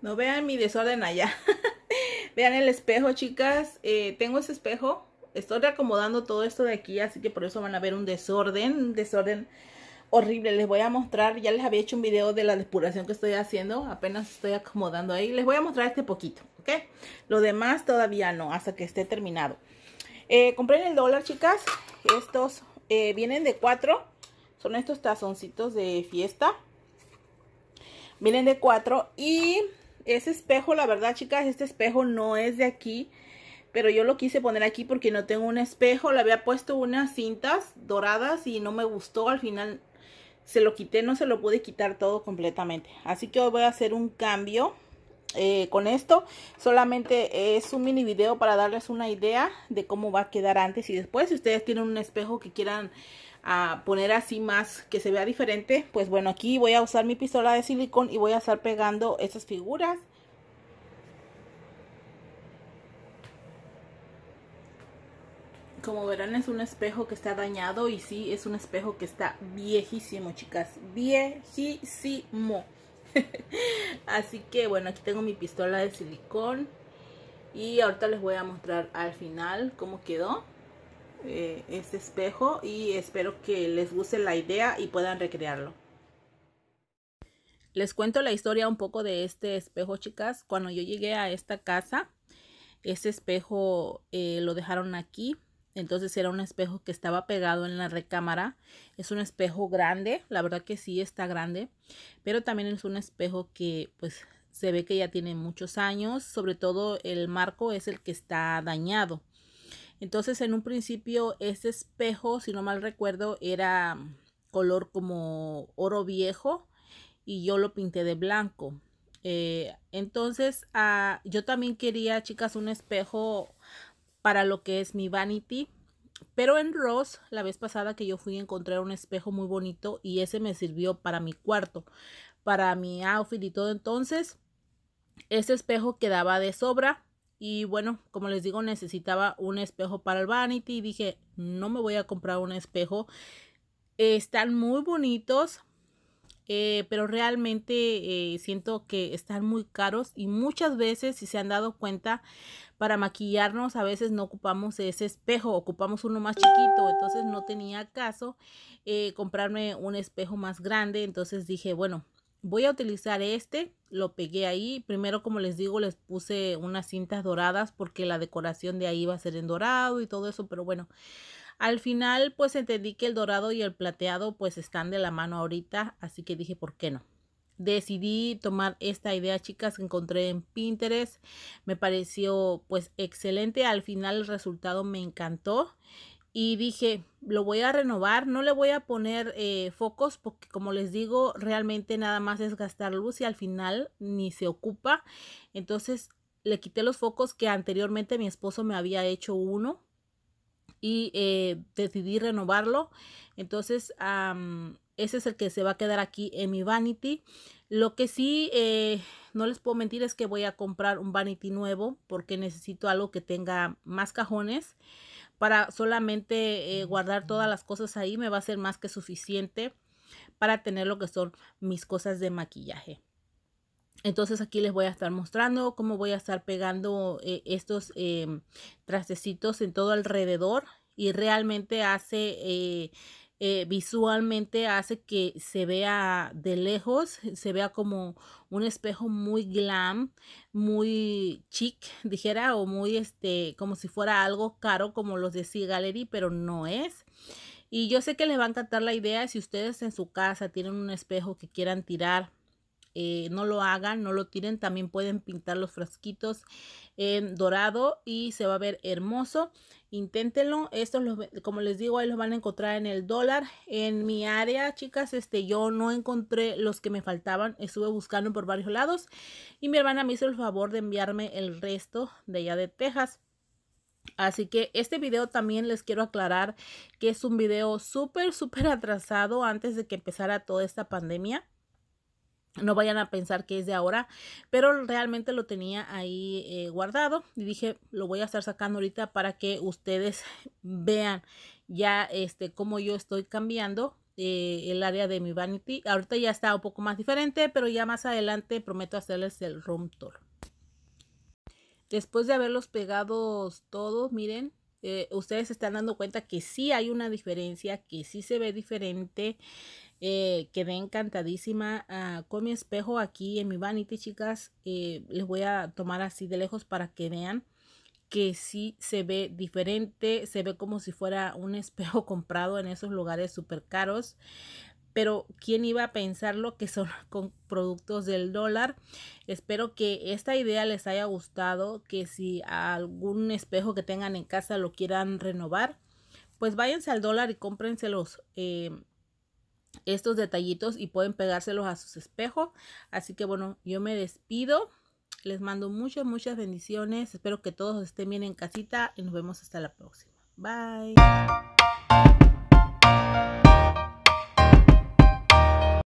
No vean mi desorden allá. vean el espejo, chicas. Eh, tengo ese espejo. Estoy reacomodando todo esto de aquí, así que por eso van a ver un desorden, un desorden horrible. Les voy a mostrar, ya les había hecho un video de la depuración que estoy haciendo. Apenas estoy acomodando ahí. Les voy a mostrar este poquito, ¿ok? Lo demás todavía no, hasta que esté terminado. Eh, compré en el dólar, chicas. Estos eh, vienen de cuatro. Son estos tazoncitos de fiesta. Vienen de cuatro y ese espejo, la verdad, chicas, este espejo no es de aquí. Pero yo lo quise poner aquí porque no tengo un espejo. Le había puesto unas cintas doradas y no me gustó. Al final se lo quité, no se lo pude quitar todo completamente. Así que hoy voy a hacer un cambio eh, con esto. Solamente es un mini video para darles una idea de cómo va a quedar antes y después. Si ustedes tienen un espejo que quieran a poner así más que se vea diferente pues bueno aquí voy a usar mi pistola de silicón y voy a estar pegando esas figuras como verán es un espejo que está dañado y sí es un espejo que está viejísimo chicas viejísimo así que bueno aquí tengo mi pistola de silicón y ahorita les voy a mostrar al final cómo quedó este espejo y espero que les guste la idea y puedan recrearlo. Les cuento la historia un poco de este espejo, chicas. Cuando yo llegué a esta casa, ese espejo eh, lo dejaron aquí. Entonces era un espejo que estaba pegado en la recámara. Es un espejo grande, la verdad que sí está grande, pero también es un espejo que pues se ve que ya tiene muchos años, sobre todo el marco es el que está dañado. Entonces en un principio este espejo, si no mal recuerdo, era mm, color como oro viejo y yo lo pinté de blanco. Eh, entonces ah, yo también quería, chicas, un espejo para lo que es mi vanity. Pero en Ross, la vez pasada que yo fui, a encontrar un espejo muy bonito y ese me sirvió para mi cuarto, para mi outfit y todo. Entonces, ese espejo quedaba de sobra y bueno, como les digo, necesitaba un espejo para el vanity. Y dije, no me voy a comprar un espejo. están muy bonitos, eh, pero realmente eh, siento que están muy caros y muchas veces, si se han dado cuenta, para maquillarnos a veces no ocupamos ese espejo, ocupamos uno más chiquito, entonces no tenía caso eh, comprarme un espejo más grande, entonces dije, bueno, voy a utilizar este lo pegué ahí primero como les digo les puse unas cintas doradas porque la decoración de ahí va a ser en dorado y todo eso pero bueno al final pues entendí que el dorado y el plateado pues están de la mano ahorita así que dije por qué no decidí tomar esta idea chicas que encontré en Pinterest me pareció pues excelente al final el resultado me encantó y dije, lo voy a renovar, no le voy a poner eh, focos porque como les digo, realmente nada más es gastar luz y al final ni se ocupa. Entonces le quité los focos que anteriormente mi esposo me había hecho uno y eh, decidí renovarlo. Entonces ese es el que se va a quedar aquí en mi vanity. Lo que sí eh, no les puedo mentir es que voy a comprar un vanity nuevo porque necesito algo que tenga más cajones para solamente eh, guardar todas las cosas ahí me va a ser más que suficiente para tener lo que son mis cosas de maquillaje. Entonces aquí les voy a estar mostrando cómo voy a estar pegando eh, estos em, trastecitos en todo alrededor y realmente hace eh, eh, visualmente hace que se vea de lejos, se vea como un espejo muy glam, muy chic, dijera, o muy este, como si fuera algo caro como los de Sea Gallery, pero no es. Y yo sé que les va a encantar la idea si ustedes en su casa tienen un espejo que quieran tirar eh, no lo hagan, no lo tiren. También pueden pintar los frasquitos en dorado y se va a ver hermoso. Inténtenlo. Estos, los, como les digo, ahí los van a encontrar en el dólar. En mi área, chicas, este, yo no encontré los que me faltaban. Estuve buscando por varios lados y mi hermana me hizo el favor de enviarme el resto de allá de Texas. Así que este video también les quiero aclarar que es un video súper, súper atrasado antes de que empezara toda esta pandemia. No vayan a pensar que es de ahora, pero realmente lo tenía ahí eh, guardado y dije, lo voy a estar sacando ahorita para que ustedes vean ya este cómo yo estoy cambiando eh, el área de mi vanity. Ahorita ya está un poco más diferente, pero ya más adelante prometo hacerles el room tour. Después de haberlos pegados todos, miren, eh, ustedes se están dando cuenta que sí hay una diferencia, que sí se ve diferente. Eh, quedé encantadísima ah, con mi espejo aquí en mi vanity, chicas. Eh, les voy a tomar así de lejos para que vean que sí se ve diferente, se ve como si fuera un espejo comprado en esos lugares súper caros. Pero quién iba a pensarlo que son con productos del dólar. Espero que esta idea les haya gustado, que si algún espejo que tengan en casa lo quieran renovar, pues váyanse al dólar y cómprenselos. Eh, estos detallitos y pueden pegárselos a sus espejos. Así que bueno, yo me despido. Les mando muchas, muchas bendiciones. Espero que todos estén bien en casita y nos vemos hasta la próxima. Bye.